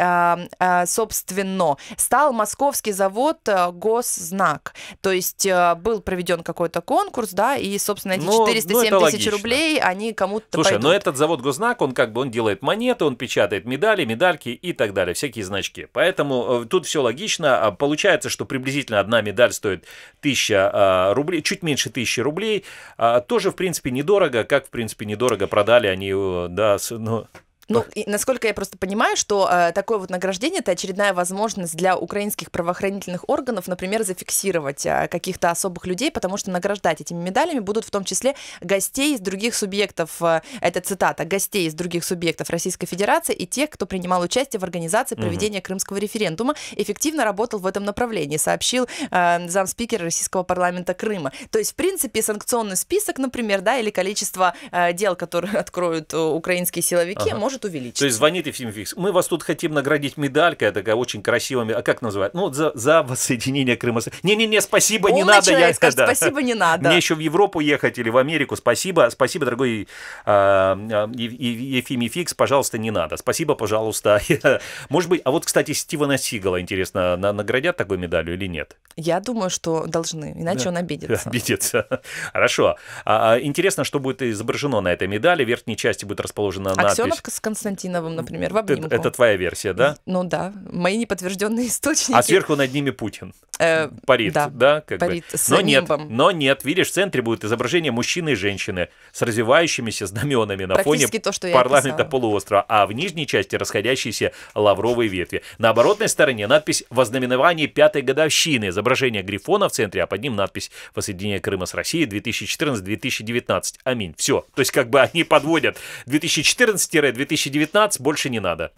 S2: собственно, стал московский завод Госзнак. То есть был проведен какой-то конкурс, да, и, собственно, эти ну, ну, тысяч рублей, они кому-то Слушай, ну, пойдут.
S1: но этот завод Госзнак, он как бы, он делает монеты, он печатает медали, медальки и так далее, всякие значки. Поэтому э, тут все логично. Получается, что приблизительно одна медаль стоит 1000 рублей, чуть меньше 1000 рублей, рублей. А, тоже, в принципе, недорого, как, в принципе, недорого продали они, да, ну...
S2: Ну, и, насколько я просто понимаю, что э, такое вот награждение это очередная возможность для украинских правоохранительных органов, например, зафиксировать э, каких-то особых людей, потому что награждать этими медалями будут в том числе гостей из других субъектов, э, это цитата, гостей из других субъектов Российской Федерации и тех, кто принимал участие в организации проведения угу. крымского референдума, эффективно работал в этом направлении, сообщил э, замспикер Российского парламента Крыма. То есть, в принципе, санкционный список, например, да, или количество э, дел, которые откроют э, украинские силовики, ага. может может увеличиться. То
S1: есть звонит Ефим Фикс, мы вас тут хотим наградить медалькой, а такая очень красивыми, а как называют? Ну, за, за воссоединение Крыма. Не-не-не, спасибо, Умный не надо. я, скажет, да. спасибо, не надо. Мне еще в Европу ехать или в Америку, спасибо, спасибо, дорогой э, а, э, а, Ефим Фикс, пожалуйста, не надо. Спасибо, пожалуйста. Может быть, а вот, кстати, Стивена Сигала, интересно, наградят такой медалью или нет?
S2: Я думаю, что должны, иначе да. он обидится.
S1: Обидится. Хорошо. А, интересно, что будет изображено на этой медали. В верхней части будет расположена надпись. Аксеновка
S2: с Константиновым, например, в обнимку. Это
S1: твоя версия, да?
S2: Ну да, мои неподтвержденные источники. А сверху
S1: над ними Путин. Э, парит, да, да как парит бы. но нимбом. нет, но нет, видишь, в центре будет изображение мужчины и женщины с развивающимися знаменами на фоне то, что парламента полуострова, а в нижней части расходящиеся лавровые ветви. На оборотной стороне надпись «Вознаменование пятой годовщины», изображение грифона в центре, а под ним надпись «Воссоединение Крыма с Россией 2014-2019». Аминь. Все. То есть как бы они подводят 2014-2019 2019 больше не надо.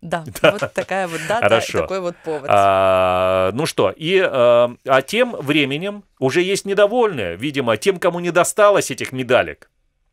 S2: Да, да, вот такая вот дата, Хорошо. такой вот повод.
S1: А, ну что, и а, а тем временем уже есть недовольные, видимо, тем, кому не досталось этих медалек.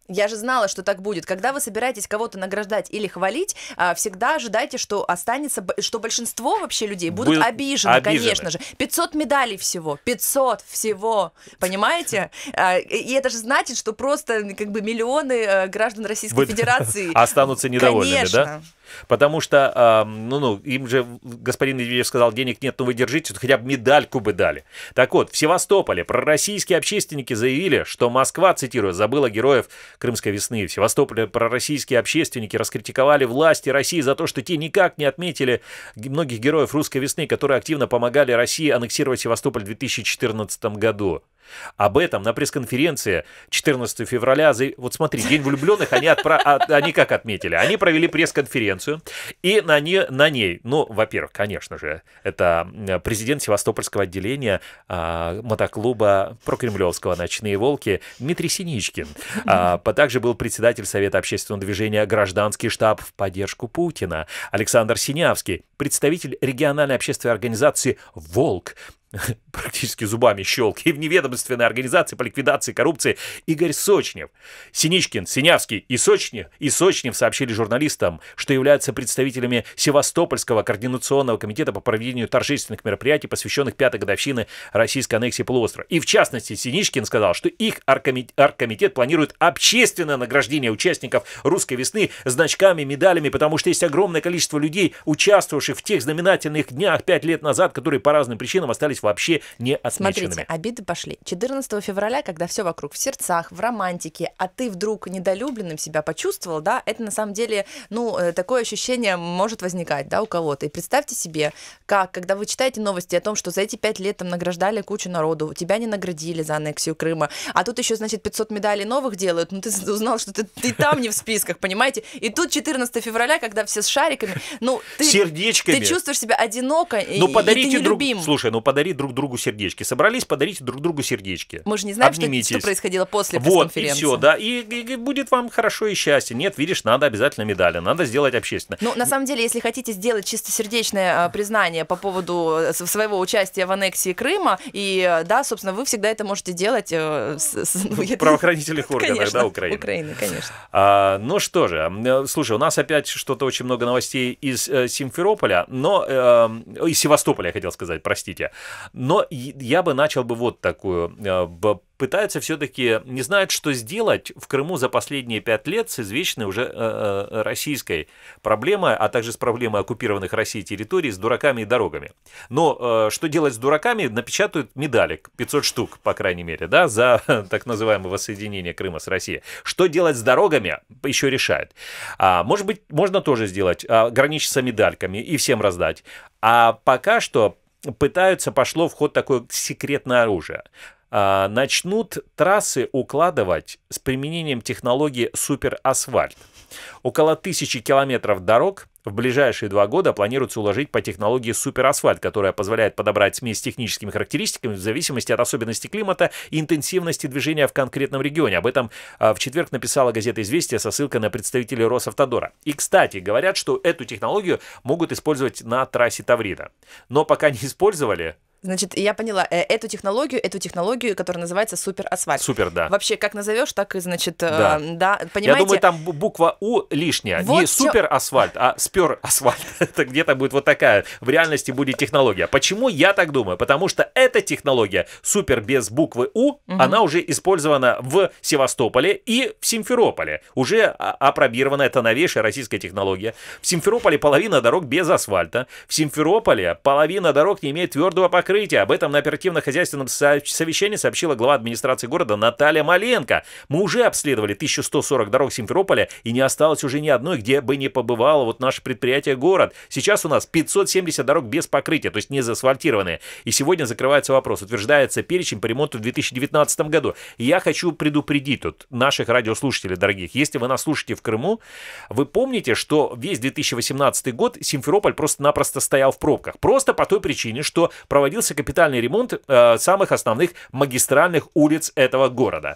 S2: Я же знала, что так будет. Когда вы собираетесь кого-то награждать или хвалить, а, всегда ожидайте, что останется, что большинство вообще людей будут Был... обижены, обижены, конечно же. 500 медалей всего, 500 всего, понимаете? А, и это же значит, что просто как бы миллионы э, граждан Российской Вы... Федерации
S1: останутся недовольными, конечно. да? Потому что, ну, ну, им же господин Медведев сказал, денег нет, но ну, вы держите, хотя бы медальку бы дали. Так вот, в Севастополе пророссийские общественники заявили, что Москва, цитирую, забыла героев Крымской весны. В Севастополе пророссийские общественники раскритиковали власти России за то, что те никак не отметили многих героев русской весны, которые активно помогали России аннексировать Севастополь в 2014 году. Об этом на пресс-конференции 14 февраля, вот смотри, День влюбленных они, отпра... А, они как отметили? Они провели пресс-конференцию, и на, не... на ней, ну, во-первых, конечно же, это президент Севастопольского отделения а, мотоклуба прокремлевского «Ночные волки» Дмитрий Синичкин. А, также был председатель Совета общественного движения «Гражданский штаб» в поддержку Путина Александр Синявский, представитель региональной общественной организации «Волк», практически зубами щелки, и в неведомственной организации по ликвидации коррупции Игорь Сочнев. Синичкин, Синявский и Сочнев, и Сочнев сообщили журналистам, что являются представителями Севастопольского координационного комитета по проведению торжественных мероприятий, посвященных пятой годовщине российской аннексии полуострова. И в частности, Синичкин сказал, что их аркомитет, аркомитет планирует общественное награждение участников «Русской весны» значками, медалями, потому что есть огромное количество людей, участвовавших в тех знаменательных днях пять лет назад, которые по разным причинам остались оказались вообще не отмеченными. Смотрите,
S2: обиды пошли. 14 февраля, когда все вокруг в сердцах, в романтике, а ты вдруг недолюбленным себя почувствовал, да, это на самом деле, ну, э, такое ощущение может возникать, да, у кого-то. И представьте себе, как, когда вы читаете новости о том, что за эти пять лет там награждали кучу народу, тебя не наградили за аннексию Крыма, а тут еще, значит, 500 медалей новых делают, ну, ты узнал, что ты, ты там не в списках, понимаете? И тут 14 февраля, когда все с шариками, ну, ты,
S1: Сердечками. ты чувствуешь
S2: себя одиноко ну, и, подарите и ты друг...
S1: Слушай, ну, подарите подарить друг другу сердечки. Собрались, подарите друг другу сердечки. Мы же не знаем, Обнимитесь. что, происходило
S2: после конференции. вот, и все, да.
S1: И, и, будет вам хорошо и счастье. Нет, видишь, надо обязательно медали, надо сделать общественно. Ну,
S2: на самом деле, если хотите сделать чистосердечное а, признание по поводу э, своего участия в аннексии Крыма, и э, да, собственно, вы всегда это можете делать э, с, с, ну,
S1: в правоохранительных органах, да, Украины. Украины, конечно. А, ну что же, слушай, у нас опять что-то очень много новостей из э, Симферополя, но э, из Севастополя, я хотел сказать, простите. Но я бы начал бы вот такую. Э, Пытаются все-таки, не знают, что сделать в Крыму за последние пять лет с извечной уже э, э, российской проблемой, а также с проблемой оккупированных Россией территорий, с дураками и дорогами. Но э, что делать с дураками, напечатают медалик, 500 штук, по крайней мере, да, за так называемое воссоединение Крыма с Россией. Что делать с дорогами, еще решают А, может быть, можно тоже сделать, а, ограничиться медальками и всем раздать. А пока что пытаются, пошло в ход такое секретное оружие. А, начнут трассы укладывать с применением технологии суперасфальт. Около тысячи километров дорог в ближайшие два года планируется уложить по технологии суперасфальт, которая позволяет подобрать смесь с техническими характеристиками в зависимости от особенностей климата и интенсивности движения в конкретном регионе. Об этом а, в четверг написала газета «Известия» со ссылкой на представителей Росавтодора. И, кстати, говорят, что эту технологию могут использовать на трассе Таврида. Но пока не использовали,
S2: Значит, я поняла, э, эту технологию, эту технологию, которая называется суперасфальт. Супер, да. Вообще, как назовешь, так и, значит, да, э, да понимаете? Я думаю, там
S1: буква У лишняя. Вот Не чё... суперасфальт, а спер асфальт. Это где-то будет вот такая. В реальности будет технология. Почему я так думаю? Потому что эта технология супер без буквы У, угу. она уже использована в Севастополе и в Симферополе. Уже опробирована, а, это новейшая российская технология. В Симферополе половина дорог без асфальта. В Симферополе половина дорог не имеет твердого покрытия открытие. Об этом на оперативно-хозяйственном совещании сообщила глава администрации города Наталья Маленко. Мы уже обследовали 1140 дорог Симферополя, и не осталось уже ни одной, где бы не побывало вот наше предприятие «Город». Сейчас у нас 570 дорог без покрытия, то есть не заасфальтированные. И сегодня закрывается вопрос. Утверждается перечень по ремонту в 2019 году. я хочу предупредить тут наших радиослушателей, дорогих. Если вы нас слушаете в Крыму, вы помните, что весь 2018 год Симферополь просто-напросто стоял в пробках. Просто по той причине, что проводил проводился капитальный ремонт э, самых основных магистральных улиц этого города.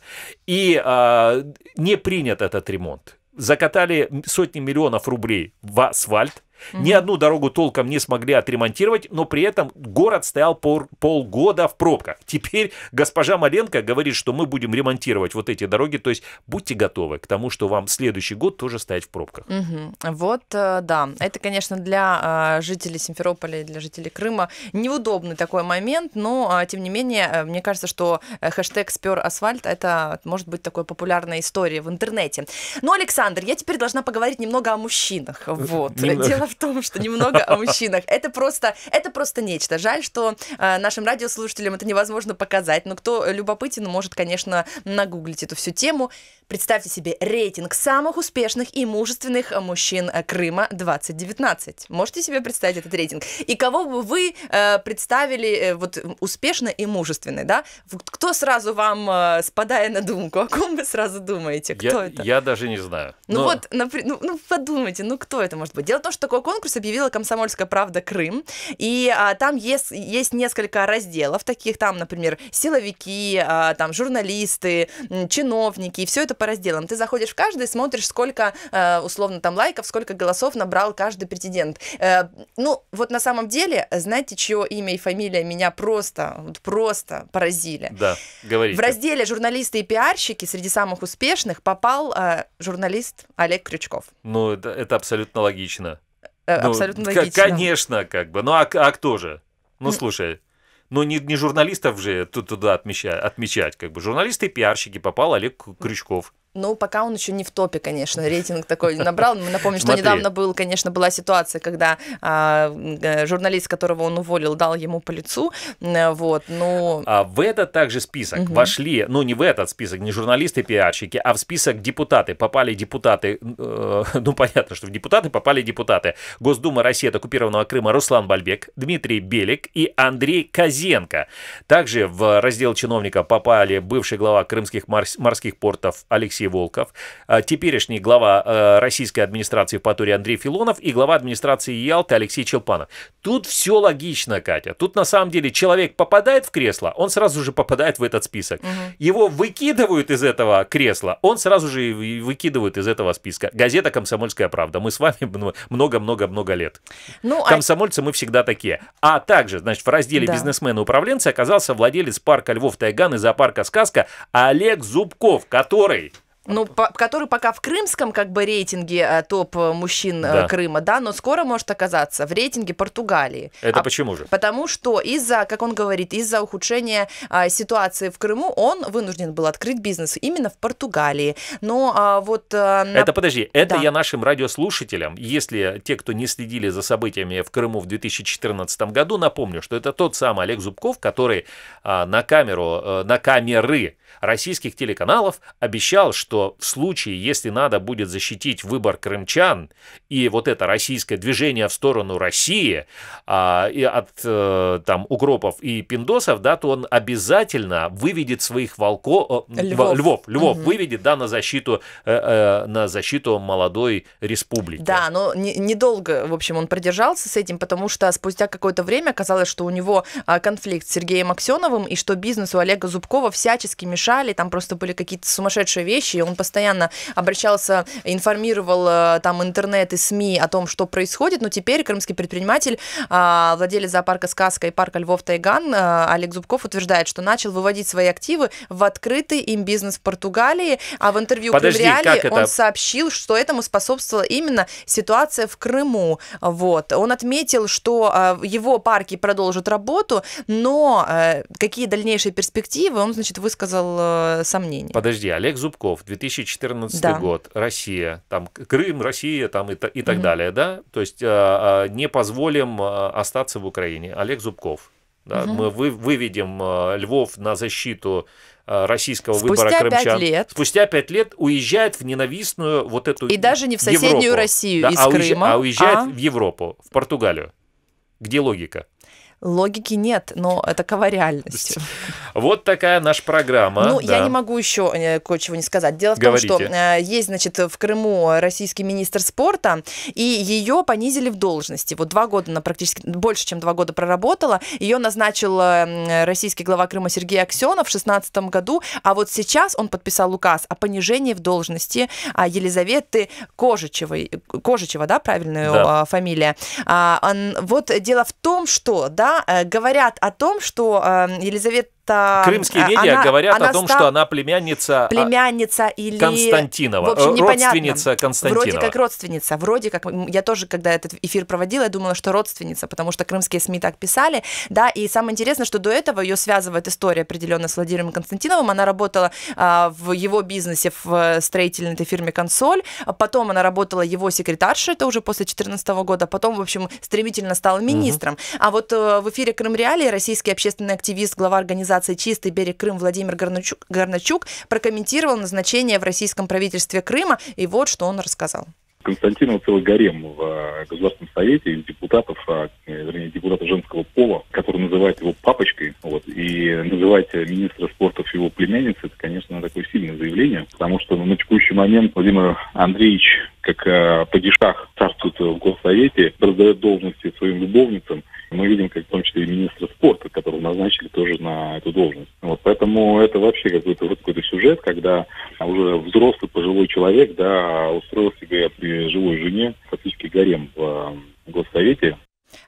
S1: И э, не принят этот ремонт. Закатали сотни миллионов рублей в асфальт, Угу. Ни одну дорогу толком не смогли отремонтировать, но при этом город стоял пол, полгода в пробках. Теперь госпожа Маленко говорит, что мы будем ремонтировать вот эти дороги, то есть будьте готовы к тому, что вам следующий год тоже стоять в пробках.
S2: Угу. Вот, э, да, это, конечно, для а, жителей Симферополя и для жителей Крыма неудобный такой момент, но, а, тем не менее, э, мне кажется, что э, хэштег «спер асфальт» — это может быть такой популярной историей в интернете. Но, ну, Александр, я теперь должна поговорить немного о мужчинах. Вот. Немного. Дело в том, что немного о мужчинах. Это просто, это просто нечто. Жаль, что э, нашим радиослушателям это невозможно показать, но кто любопытен, может, конечно, нагуглить эту всю тему. Представьте себе рейтинг самых успешных и мужественных мужчин Крыма 2019. Можете себе представить этот рейтинг? И кого бы вы э, представили э, вот успешно и мужественно, да? Кто сразу вам, э, спадая на думку, о ком вы сразу думаете? Кто я, это?
S1: Я даже не знаю. Ну но... вот,
S2: например, ну, ну подумайте, ну кто это может быть? Дело в том, что такой конкурс объявила «Комсомольская правда Крым», и а, там есть, есть несколько разделов таких, там, например, силовики, а, там, журналисты, чиновники, и все это по разделам. Ты заходишь в каждый, смотришь, сколько, а, условно, там лайков, сколько голосов набрал каждый претендент. Э, ну, вот на самом деле, знаете, чье имя и фамилия меня просто, вот просто поразили? Да,
S1: говорите. В разделе
S2: «Журналисты и пиарщики» среди самых успешных попал а, журналист Олег Крючков.
S1: Ну, это, это абсолютно логично. Э, ну, абсолютно логично. Конечно, как бы. Ну а, а кто же? Ну слушай, ну не, не журналистов же туда отмечать, отмечать, как бы. Журналисты и пиарщики попал Олег Крючков.
S2: Ну, пока он еще не в топе, конечно, рейтинг такой набрал. Мы напомним, что недавно был, конечно, была ситуация, когда а, э, журналист, которого он уволил, дал ему по лицу, э, вот, ну... Но...
S1: А в этот также список угу. вошли, ну, не в этот список, не журналисты-пиарщики, а в список депутаты. Попали депутаты, э, ну, понятно, что в депутаты попали депутаты. Госдума России от оккупированного Крыма Руслан Бальбек, Дмитрий Белик и Андрей Козенко. Также в раздел чиновника попали бывший глава крымских морских портов Алексей Алексей Волков, э, теперешний глава э, российской администрации в Паторе Андрей Филонов и глава администрации Ялты Алексей Челпанов. Тут все логично, Катя. Тут на самом деле человек попадает в кресло, он сразу же попадает в этот список. Угу. Его выкидывают из этого кресла, он сразу же выкидывают из этого списка. Газета «Комсомольская правда». Мы с вами много-много-много лет. Ну, а Комсомольцы а... мы всегда такие. А также, значит, в разделе да. «Бизнесмены-управленцы» оказался владелец парка «Львов Тайган» и зоопарка «Сказка» Олег Зубков, который
S2: ну, по, который пока в крымском как бы рейтинге э, топ э, мужчин э, да. Крыма, да, но скоро может оказаться в рейтинге Португалии.
S1: Это а, почему же?
S2: Потому что из-за, как он говорит, из-за ухудшения а, ситуации в Крыму он вынужден был открыть бизнес именно в Португалии. Но а, вот... А, на... Это подожди, это да. я
S1: нашим радиослушателям, если те, кто не следили за событиями в Крыму в 2014 году, напомню, что это тот самый Олег Зубков, который а, на камеру, а, на камеры российских телеканалов обещал, что в случае, если надо будет защитить выбор крымчан и вот это российское движение в сторону России а, и от а, там угропов и пиндосов, да, то он обязательно выведет своих волков, э, львов, львов, львов угу. выведет, да, на защиту, э, э, на защиту молодой республики.
S2: Да, но недолго, не в общем, он продержался с этим, потому что спустя какое-то время оказалось, что у него а, конфликт с Сергеем Аксеновым и что бизнес у Олега Зубкова всячески мешает мешали, там просто были какие-то сумасшедшие вещи, и он постоянно обращался, информировал э, там интернет и СМИ о том, что происходит, но теперь крымский предприниматель, а, владелец зоопарка «Сказка» и парка Львов-Тайган э, Олег Зубков утверждает, что начал выводить свои активы в открытый им бизнес в Португалии, а в интервью Подожди, Кремреале он сообщил, что этому способствовала именно ситуация в Крыму. Вот. Он отметил, что э, его парки продолжат работу, но какие дальнейшие перспективы, он, значит, высказал оставил э,
S1: Подожди, Олег Зубков, 2014 да. год, Россия, там Крым, Россия, там и, и так угу. далее, да? То есть а, а, не позволим а, остаться в Украине. Олег Зубков.
S2: Да, угу. Мы вы,
S1: выведем Львов на защиту российского Спустя выбора крымчан. 5 лет. Спустя пять лет уезжает в ненавистную вот эту И даже не в соседнюю Европу, Россию да, из а Крыма. Уезжает, а уезжает а? в Европу, в Португалию. Где логика?
S2: Логики нет, но такова реальность.
S1: Вот такая наша программа. Ну, да. я не
S2: могу еще э, кое-чего не сказать. Дело в Говорите. том, что э, есть, значит, в Крыму российский министр спорта, и ее понизили в должности. Вот два года она практически больше, чем два года проработала. Ее назначил э, российский глава Крыма Сергей Аксенов в 2016 году, а вот сейчас он подписал указ о понижении в должности а, Елизаветы Кожичевой. Кожичева, да, правильная да. фамилия? А, вот дело в том, что, да, Э, говорят о том, что э, Елизавета Крымские э, медиа она, говорят она о том, стал... что
S1: она племянница, а,
S2: племянница или... Константинова, в общем, э, непонятно. родственница Константинова. Вроде как родственница, вроде как. Я тоже, когда этот эфир проводила, я думала, что родственница, потому что крымские СМИ так писали, да, и самое интересное, что до этого ее связывает история определенно с Владимиром Константиновым, она работала а, в его бизнесе в э, строительной этой фирме «Консоль», а потом она работала его секретаршей, это уже после 2014 года, а потом, в общем, стремительно стала министром. Угу. А вот в эфире «Крым Реалии» российский общественный активист, глава организации организации «Чистый берег Крым» Владимир Горначук, Горначук прокомментировал назначение в российском правительстве Крыма, и вот что он рассказал.
S1: Константинова целый гарем в э, Государственном Совете из депутатов, а, э, вернее, депутата женского пола, который называет его папочкой, вот, и называть министра спортов его племянницей, это, конечно, такое сильное заявление, потому что на текущий момент Владимир Андреевич, как э, падишах царствует в Госсовете, раздает должности своим любовницам, мы видим, как в том числе и министра спорта, которого назначили тоже на эту должность. Вот, поэтому это вообще какой-то вот какой-то сюжет, когда уже взрослый пожилой человек, да, устроил себе при живой жене фактически гарем в э, Госсовете,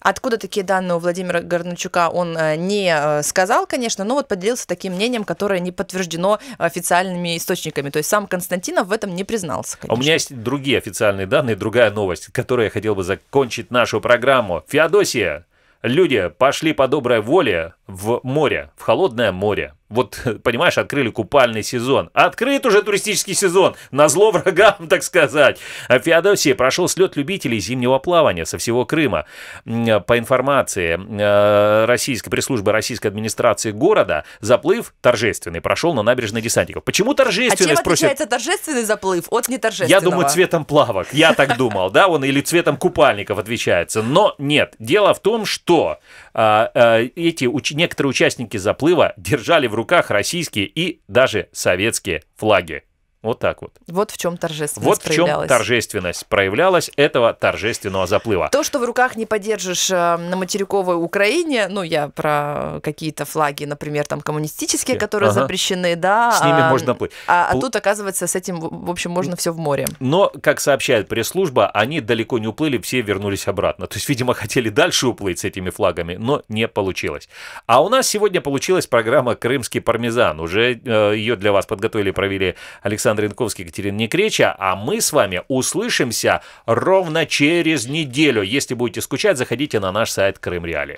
S2: Откуда такие данные у Владимира Горначука, он э, не э, сказал, конечно, но вот поделился таким мнением, которое не подтверждено официальными источниками. То есть сам Константинов в этом не признался. Конечно. А у меня
S1: есть другие официальные данные, другая новость, которой я хотел бы закончить нашу программу. Феодосия, Люди пошли по доброй воле в море, в холодное море вот, понимаешь, открыли купальный сезон. Открыт уже туристический сезон, на зло врагам, так сказать. В а Феодосии прошел слет любителей зимнего плавания со всего Крыма. По информации э, российской пресс-службы российской администрации города, заплыв торжественный прошел на набережной Десантников. Почему торжественный? А чем спросят? отличается
S2: торжественный заплыв от неторжественного? Я думаю, цветом
S1: плавок, я так думал, да, он или цветом купальников отвечается. Но нет, дело в том, что а, а, эти уч- некоторые участники заплыва держали в руках российские и даже советские флаги. Вот так вот.
S2: Вот в чем торжественность Вот в чем
S1: торжественность проявлялась этого торжественного заплыва.
S2: То, что в руках не поддержишь э, на материковой Украине, ну, я про какие-то флаги, например, там коммунистические, э, которые ага. запрещены, да. С ними а, можно плыть. А, а тут, оказывается, с этим, в общем, можно все в море.
S1: Но, как сообщает пресс-служба, они далеко не уплыли, все вернулись обратно. То есть, видимо, хотели дальше уплыть с этими флагами, но не получилось. А у нас сегодня получилась программа «Крымский пармезан». Уже э, ее для вас подготовили провели Александр Александр Янковский, Екатерина Некреча, а мы с вами услышимся ровно через неделю. Если будете скучать, заходите на наш
S3: сайт Крым Реали.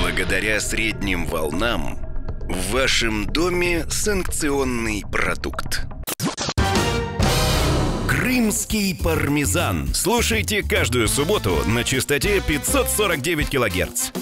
S3: Благодаря средним волнам в вашем доме санкционный продукт. Крымский пармезан. Слушайте каждую субботу на частоте 549 килогерц.